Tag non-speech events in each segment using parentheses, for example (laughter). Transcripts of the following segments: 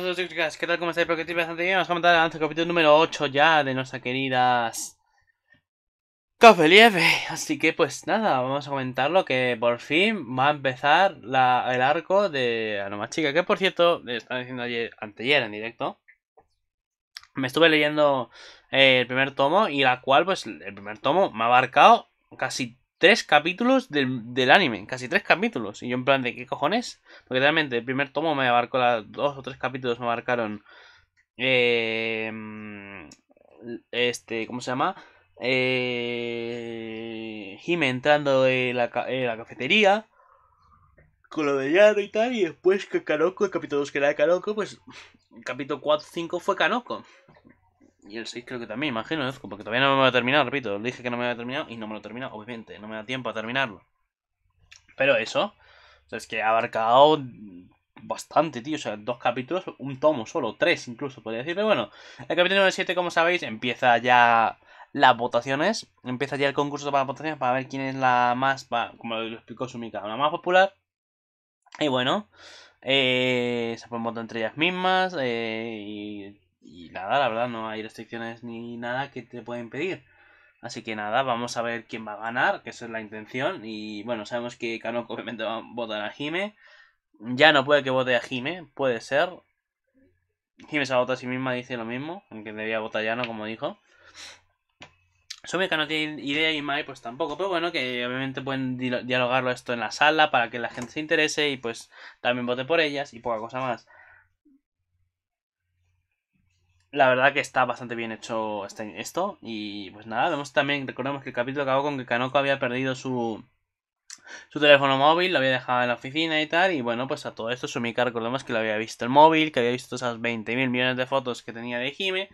Hola chicas, ¿qué tal? ¿Cómo estáis? Espero que bastante bien. Vamos a comentar el capítulo número 8 ya de nuestras queridas... Lieve! Así que pues nada, vamos a comentarlo que por fin va a empezar el arco de Anomachica Chica. Que por cierto, estaba diciendo ayer, anteayer en directo. Me estuve leyendo eh, el primer tomo y la cual pues el primer tomo me ha abarcado casi tres capítulos del, del, anime, casi tres capítulos. Y yo en plan de qué cojones, porque realmente el primer tomo me abarcó las dos o tres capítulos me abarcaron eh, este, ¿cómo se llama? Eh, entrando en la, en la cafetería con lo de Yano y tal, y después que Kanoko, el capítulo 2 que era de Kanoko, pues el capítulo 4-5 fue Kanoko. Y el 6 creo que también, imagino, ¿eh? porque todavía no me lo a terminar, repito, le dije que no me había terminado y no me lo he terminado, obviamente, no me da tiempo a terminarlo. Pero eso, o sea, es que ha abarcado bastante, tío, o sea, dos capítulos, un tomo solo, tres incluso, podría decir, pero bueno, el capítulo 7, como sabéis, empieza ya las votaciones, empieza ya el concurso para votaciones para ver quién es la más, como lo explicó Sumika, la más popular. Y bueno, eh, se ponen voto entre ellas mismas eh, y y nada, la verdad, no hay restricciones ni nada que te pueda impedir. Así que nada, vamos a ver quién va a ganar, que esa es la intención. Y bueno, sabemos que Kanoko obviamente va a votar a Jime. Ya no puede que vote a Jime, puede ser. Jime se vota a sí misma, dice lo mismo, aunque debía votar ya no, como dijo. que no tiene idea y Mai pues tampoco, pero bueno, que obviamente pueden dialogarlo esto en la sala para que la gente se interese y pues también vote por ellas y poca cosa más la verdad que está bastante bien hecho este, esto. Y pues nada, vemos también, recordemos que el capítulo acabó con que Kanoko había perdido su, su teléfono móvil, lo había dejado en la oficina y tal. Y bueno, pues a todo esto Sumika recordemos que lo había visto el móvil, que había visto esas 20.000 millones de fotos que tenía de Hime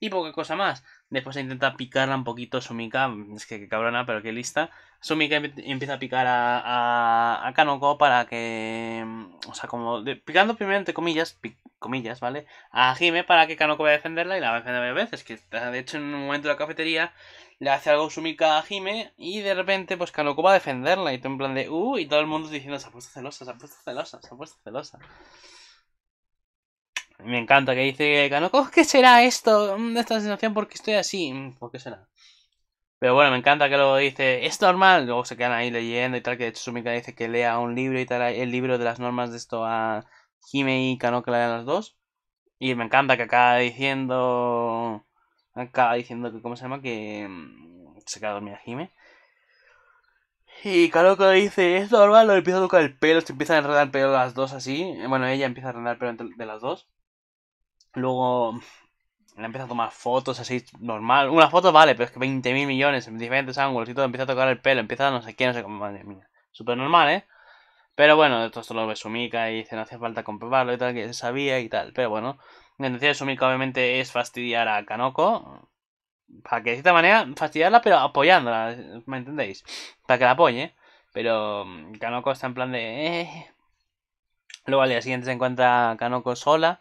y poca cosa más. Después intenta picarla un poquito Sumika, es que, cabrona, pero qué lista. Sumika empieza a picar a, a, Kanoko para que... O sea, como... picando primero entre comillas, pic, comillas, ¿vale? A Hime para que Kanoko vaya a defenderla y la va a defender varias veces. Que de hecho, en un momento de la cafetería le hace algo Sumika a Hime y de repente, pues Kanoko va a defenderla. Y todo en plan de uh, y todo el mundo diciendo se ha puesto celosa, se ha puesto celosa, se ha puesto celosa. Me encanta que dice Kanoko, ¿qué será esto? Mm, esta sensación porque estoy así. Mm, ¿Por qué será? Pero bueno, me encanta que lo dice, es normal. Luego se quedan ahí leyendo y tal. Que de hecho Sumika dice que lea un libro y tal, el libro de las normas de esto a Jime y Kano que la de las dos. Y me encanta que acaba diciendo. Acaba diciendo que, ¿cómo se llama? Que mm, se queda dormida Jime. Y que dice, es normal, lo empieza a tocar el pelo, se empieza a enredar el pelo las dos así. Eh, bueno, ella empieza a enredar el pelo de las dos. Luego le empieza a tomar fotos así, normal. Una foto vale, pero es que 20.000 millones en diferentes ángulos y todo. Empieza a tocar el pelo, empieza a no sé qué, no sé cómo, madre mía. normal, ¿eh? Pero bueno, esto, esto lo ve Sumika y dice, no hace falta comprobarlo y tal, que se sabía y tal. Pero bueno, la intención de Sumika obviamente es fastidiar a Kanoko. Para que de cierta manera, fastidiarla, pero apoyándola, ¿me entendéis? Para que la apoye. Pero mm, Kanoko está en plan de... Eh". Luego al día siguiente se encuentra Kanoko sola.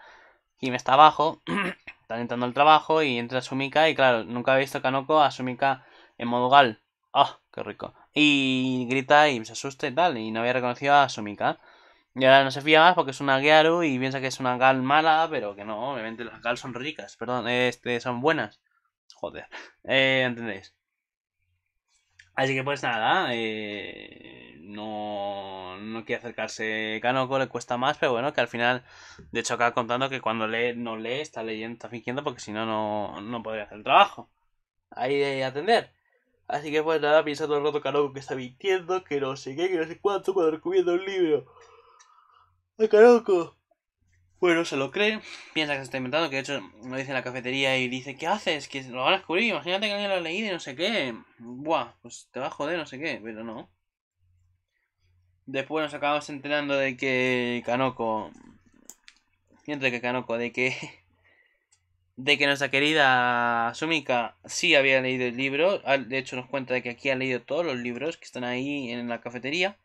me está abajo. (clears throat) Está entrando el trabajo y entra Sumika. Y claro, nunca había visto a Kanoko a Sumika en modo gal. ¡Ah! Oh, ¡Qué rico! Y grita y se asusta y tal. Y no había reconocido a Sumika. Y ahora no se fía más porque es una Gyaru y piensa que es una Gal mala, pero que no, obviamente las Gal son ricas, perdón, este, son buenas. Joder, (laughs) eh, ¿entendéis? Así que pues nada, eh, no, no quiere acercarse Kanoko, le cuesta más, pero bueno, que al final, de hecho acaba contando que cuando lee, no lee, está leyendo, está fingiendo, porque si no, no podría hacer el trabajo. Ahí de atender. Así que pues nada, piensa todo el rato Kanoko que está mintiendo, que no sé qué, que no sé cuánto, cuando un libro. ¡A Canoco! Bueno, se lo cree, piensa que se está inventando, que de hecho lo dice en la cafetería y dice, ¿qué haces? Que lo van a descubrir, imagínate que alguien lo ha leído y no sé qué. Buah, pues te va a joder, no sé qué, pero no. Después nos acabamos enterando de que Kanoko... Siente que Kanoko, de que de que nuestra querida Sumika sí había leído el libro. De hecho, nos cuenta de que aquí ha leído todos los libros que están ahí en la cafetería.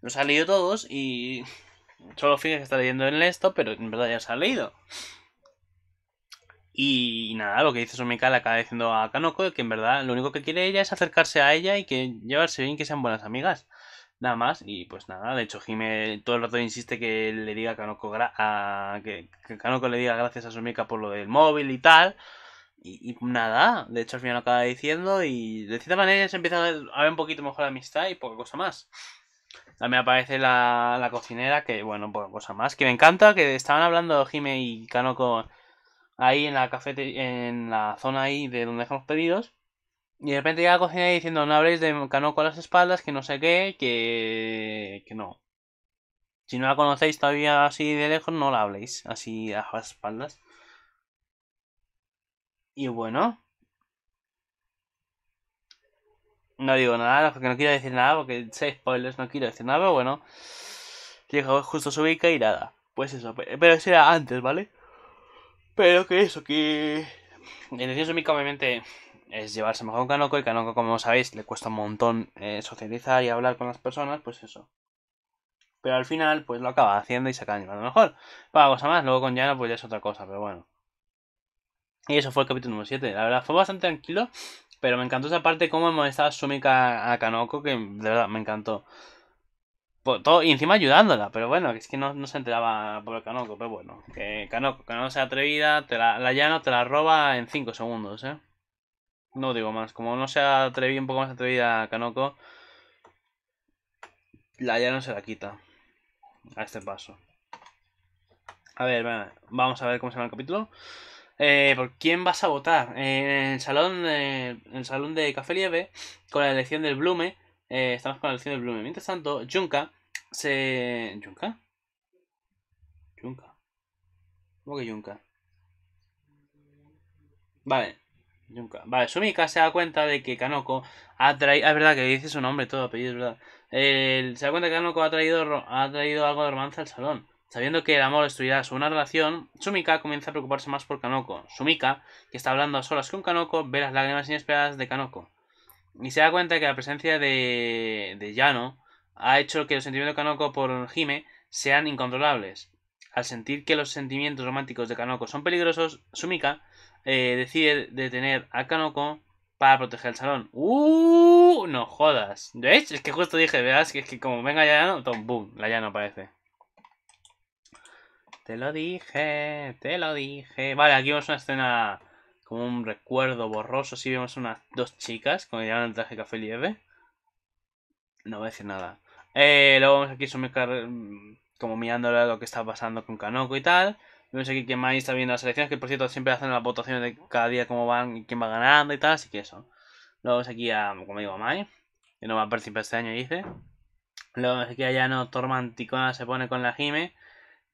Los ha leído todos y (laughs) solo finge que está leyendo en esto, pero en verdad ya se ha leído. Y nada, lo que dice Sumika le acaba diciendo a Kanoko que en verdad lo único que quiere ella es acercarse a ella y que llevarse bien, que sean buenas amigas nada más. Y pues nada, de hecho, Jime todo el rato insiste que le diga a Kanoko, a, que, Kanoko le diga gracias a su amiga por lo del móvil y tal. Y, nada, de hecho al final lo acaba diciendo y de cierta manera se empieza a ver un poquito mejor la amistad y poca cosa más. También aparece la, cocinera, que bueno, poca cosa más. Que me encanta que estaban hablando Jime y Kanoko ahí en la cafete en la zona ahí de donde dejamos pedidos. Y de repente ya la cocina diciendo, no habléis de cano con las espaldas, que no sé qué, que... que no. Si no la conocéis todavía así de lejos, no la habléis, así a las espaldas. Y bueno. No digo nada, porque no quiero decir nada, porque sé spoilers, no quiero decir nada, pero bueno. Llega justo se ubica y nada. Pues eso, pero eso era antes, ¿vale? Pero que eso, que... En el obviamente es llevarse mejor con Kanoko y Kanoko, como sabéis, le cuesta un montón eh, socializar y hablar con las personas, pues eso. Pero al final, pues lo acaba haciendo y se acaba llevando mejor. Para cosa más, luego con Yana, pues ya es otra cosa, pero bueno. Y eso fue el capítulo número 7. La verdad, fue bastante tranquilo, pero me encantó esa parte cómo estado Sumika a Kanoko, que de verdad me encantó. todo, y encima ayudándola, pero bueno, es que no, se enteraba por el Kanoko, pero bueno, que Kanoko, no sea atrevida, la, la llano, te la roba en 5 segundos, eh. No digo más. Como no se atreví un poco más atrevida a Kanoko, la ya no se la quita a este paso. A ver, vamos a ver cómo se llama el capítulo. Eh, ¿Por quién vas a votar? Eh, en el salón, en el salón de Café Lieve, con la elección del Blume, eh, estamos con la elección del Blume. Mientras tanto, Junka se... ¿Junka? ¿Junka? ¿Cómo que Junka? Vale, Vale, Sumika se da cuenta de que Kanoko ha traído... Ah, es verdad que dice su nombre, todo apellido, es verdad. se da cuenta que Kanoko ha traído, ha traído algo de romance al salón. Sabiendo que el amor destruirá su una relación, Sumika comienza a preocuparse más por Kanoko. Sumika, que está hablando a solas con Kanoko, ve las lágrimas inesperadas de Kanoko. Y se da cuenta de que la presencia de, de Yano ha hecho que los sentimientos de Kanoko por Hime sean incontrolables. Al sentir que los sentimientos románticos de Kanoko son peligrosos, Sumika eh, decide detener a Kanoko para proteger el salón. ¡Uh! No jodas. ¿Veis? Es que justo dije, veas que es que como venga ya tom, boom, la no aparece. Te lo dije, te lo dije. Vale, aquí vemos una escena como un recuerdo borroso. Si sí, vemos unas dos chicas con llevan el traje café lieve. No voy a decir nada. Eh, luego vamos aquí sumir mm, como mirando lo que está pasando con Kanoko y tal. Vemos aquí que Mai está viendo las elecciones, que por cierto siempre hacen las votaciones de cada día cómo van y quién va ganando y tal, así que eso. Luego es aquí a, como digo, a Mai, que no va a participar este año, dice. Luego vemos aquí a Yano Tormanticona se pone con la Jime.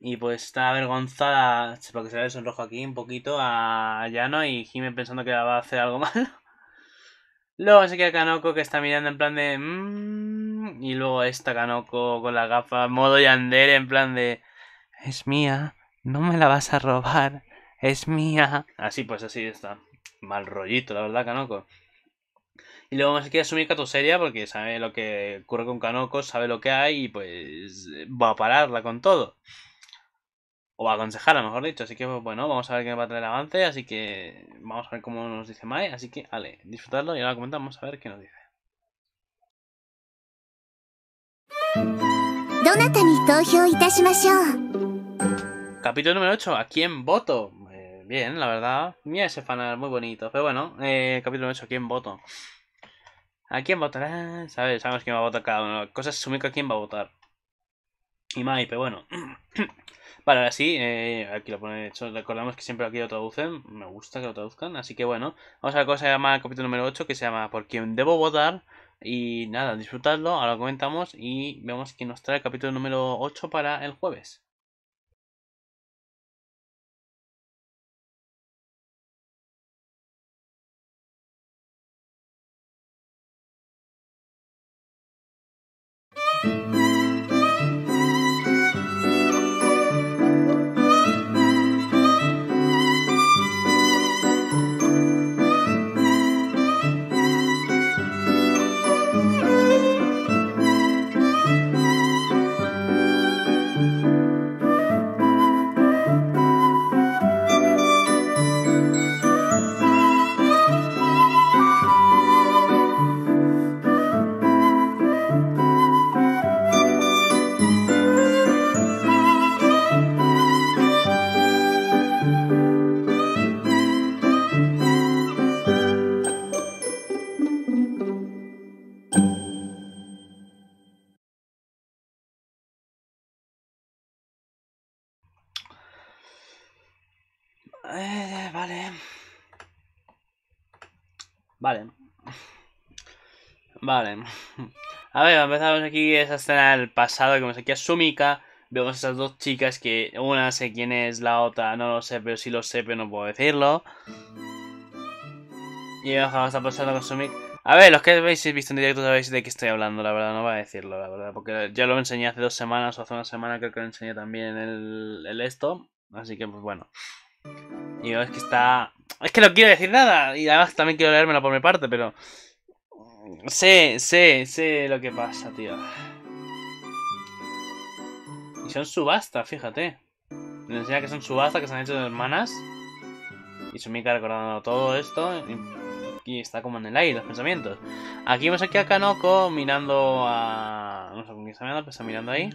Y pues está avergonzada, porque se ve el sonrojo aquí un poquito a Yano y Jime pensando que va a hacer algo (laughs) malo. Luego aquí a Kanoko que está mirando en plan de... Mm", y luego esta Kanoko con la gafa modo Yandere en plan de... Es mía no me la vas a robar, es mía. Así pues, así está. Mal rollito, la verdad, Kanoko. Y luego más que asumir tu seria porque sabe lo que ocurre con Kanoko, sabe lo que hay y pues va a pararla con todo. O va a aconsejarla, mejor dicho. Así que bueno, vamos a ver qué va a traer el avance. Así que vamos a ver cómo nos dice Mai. Así que, vale, disfrutarlo y ahora comentamos a ver qué nos dice. Capítulo número 8, ¿a quién voto? Eh, bien, la verdad. Mira ese fanal, muy bonito. Pero bueno, eh, capítulo 8, ¿a quién voto? ¿A quién votará? ¿Sabes? Sabemos quién va a votar cada uno. La cosa es asumir a quién va a votar. Y Mai, pero bueno. (clears throat) vale, ahora sí, eh, aquí lo pone hecho. Recordamos que siempre aquí lo traducen. Me gusta que lo traduzcan. Así que bueno, vamos a la cosa se llama capítulo número 8, que se llama Por quién debo votar. Y nada, disfrutadlo, ahora lo comentamos y vemos quién nos trae el capítulo número 8 para el jueves. Thank you. Eh, vale. Vale. Vale. A ver, empezamos aquí esa escena del pasado que vemos aquí a Sumika. Vemos a esas dos chicas que una sé quién es, la otra no lo sé, pero si lo sé, pero no puedo decirlo. Y vamos a pasar pasando con Sumika. A ver, los que habéis visto en directo sabéis de qué estoy hablando, la verdad, no voy a decirlo, la verdad, porque ya lo enseñé hace dos semanas o hace una semana creo que lo enseñé también el, el esto, así que pues bueno yo es que está. Es que no quiero decir nada. Y además también quiero leérmelo por mi parte, pero. Sé, sé, sé lo que pasa, tío. Y son subasta, fíjate. Les enseña que son subasta, que se han hecho de hermanas. Y su mica recordando todo esto. Y, está como en el aire los pensamientos. Aquí vemos aquí a Kanoko mirando a. No sé con quién está mirando, pero está mirando ahí.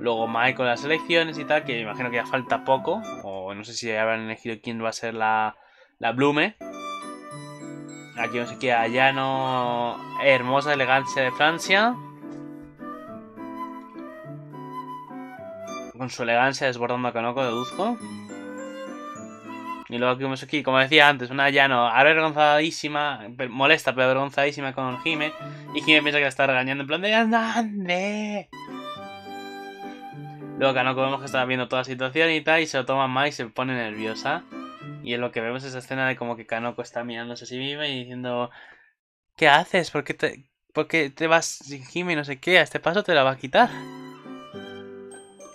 Luego Mike con las elecciones y tal, que imagino que ya falta poco. O no sé si habrán elegido quién va a ser la, la Blume. Aquí vemos sé a Ayano... Hermosa elegancia de Francia. Con su elegancia desbordando a Kanoko, deduzco. Y luego aquí vemos aquí, como decía antes, una llano avergonzadísima, molesta pero avergonzadísima con Jime. Y Jime piensa que la está regañando en plan de ¡Anda, Luego Kanoko vemos que está viendo toda la situación y tal, y se lo toma mal y se pone nerviosa. Y en lo que vemos esa escena de como que Kanoko está mirándose a sí misma y diciendo, ¿qué haces? ¿Por qué te, por te vas sin Jimmy? No sé qué, a este paso te la va a quitar.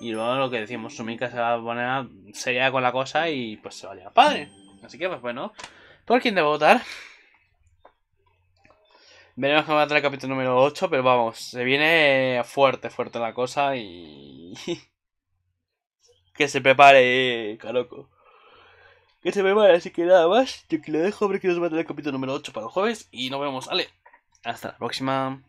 Y luego lo que decimos, Sumika se va a poner seria con la cosa y pues se va a llevar padre. Así que pues bueno, ¿por quién debo votar? Veremos que va a traer el capítulo número 8, pero vamos, se viene fuerte, fuerte la cosa y... (laughs) que se prepare, eh, Caloco. Que se prepare, así que nada más. Yo que lo dejo porque nos va a tener el capítulo número 8 para el jueves. Y nos vemos, Ale. Hasta la próxima.